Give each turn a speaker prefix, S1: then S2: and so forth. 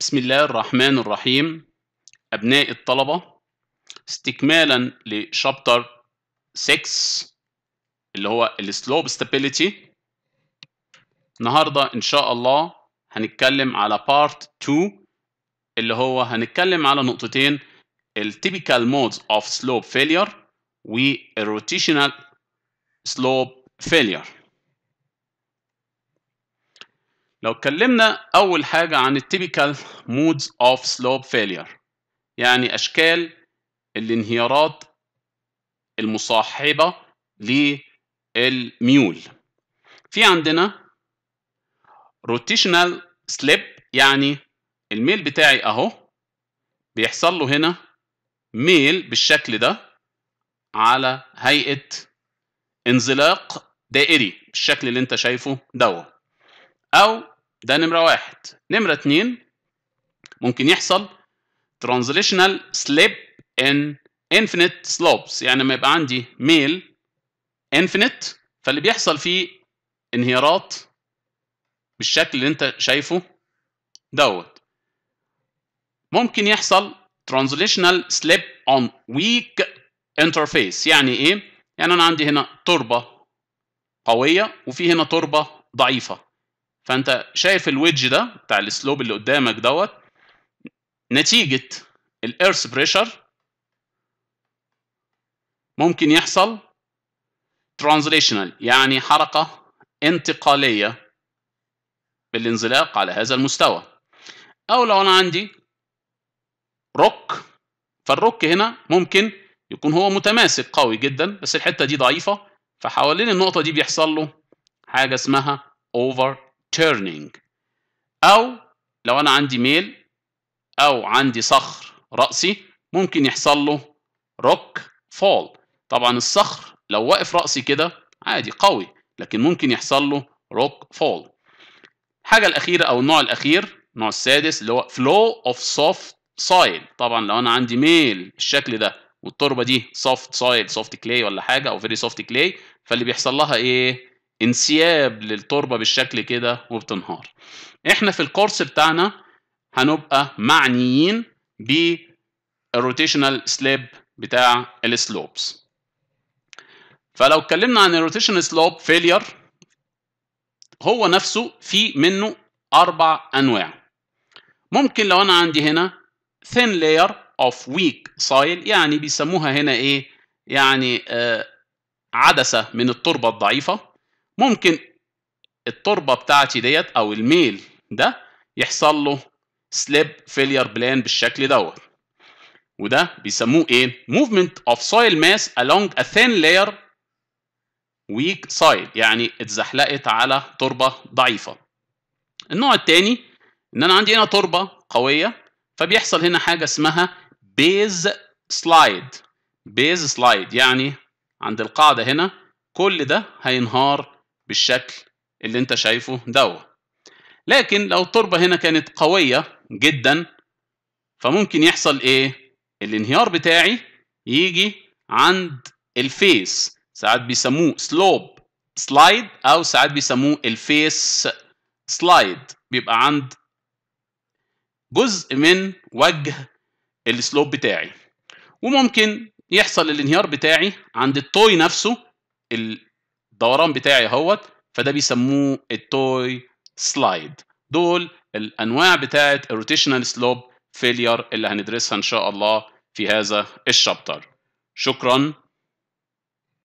S1: بسم الله الرحمن الرحيم أبناء الطلبة استكمالا لشابتر 6 اللي هو السلوب ستابيليتي النهارده إن شاء الله هنتكلم على بارت 2 اللي هو هنتكلم على نقطتين التيبيكال مودز اوف سلوب فيلير والروتيشنال سلوب فيلير لو اتكلمنا أول حاجة عن typical مودز أوف سلوب فيلير يعني أشكال الانهيارات المصاحبة للميول في عندنا روتيشنال سليب يعني الميل بتاعي أهو بيحصل له هنا ميل بالشكل ده على هيئة انزلاق دائري بالشكل اللي انت شايفه دوت أو ده نمرة واحد نمرة اتنين ممكن يحصل ترانزليشنال سليب ان infinite slopes يعني ما يبقى عندي ميل infinite فاللي بيحصل فيه انهيارات بالشكل اللي انت شايفه دوت ممكن يحصل ترانزليشنال سليب اون ويك انترفيس يعني ايه يعني انا عندي هنا تربه قويه وفي هنا تربه ضعيفه فانت شايف الويدج ده بتاع السلوب اللي قدامك دوت نتيجه الايرث بريشر ممكن يحصل ترانزليشنال يعني حركه انتقاليه بالانزلاق على هذا المستوى او لو انا عندي روك فالروك هنا ممكن يكون هو متماسك قوي جدا بس الحته دي ضعيفه فحوالين النقطه دي بيحصل له حاجه اسمها اوفر turning أو لو أنا عندي ميل أو عندي صخر رأسي ممكن يحصل له rock fall طبعا الصخر لو واقف رأسي كده عادي قوي لكن ممكن يحصل له rock fall الحاجة الأخيرة أو النوع الأخير النوع السادس اللي هو flow of soft soil طبعا لو أنا عندي ميل الشكل ده والتربة دي soft soil soft clay ولا حاجة أو very soft clay فاللي بيحصل لها إيه؟ انسياب للتربه بالشكل كده وبتنهار احنا في الكورس بتاعنا هنبقى معنيين بالروتيشنال سليب بتاع السلوبس فلو اتكلمنا عن الروتيشنال سلوب فيلير هو نفسه في منه اربع انواع ممكن لو انا عندي هنا thin layer of weak soil يعني بيسموها هنا ايه يعني آه عدسه من التربه الضعيفه ممكن التربه بتاعتي ديت او الميل ده يحصل له سليب فيلير بلان بالشكل دوت وده بيسموه ايه movement of soil mass along a thin layer weak soil يعني اتزحلقت على تربه ضعيفه النوع الثاني ان انا عندي هنا تربه قويه فبيحصل هنا حاجه اسمها بيز سلايد بيز سلايد يعني عند القاعده هنا كل ده هينهار بالشكل اللي انت شايفه دو لكن لو التربة هنا كانت قوية جدا فممكن يحصل ايه الانهيار بتاعي يجي عند الفيس ساعات بيسموه سلوب سلايد او ساعات بيسموه الفيس سلايد بيبقى عند جزء من وجه السلوب بتاعي وممكن يحصل الانهيار بتاعي عند التوي نفسه الدوران بتاعي اهوت فده بيسموه التوي سلايد دول الانواع بتاعه الروتيشنال سلوب فيلير اللي هندرسها ان شاء الله في هذا الشابتر شكرا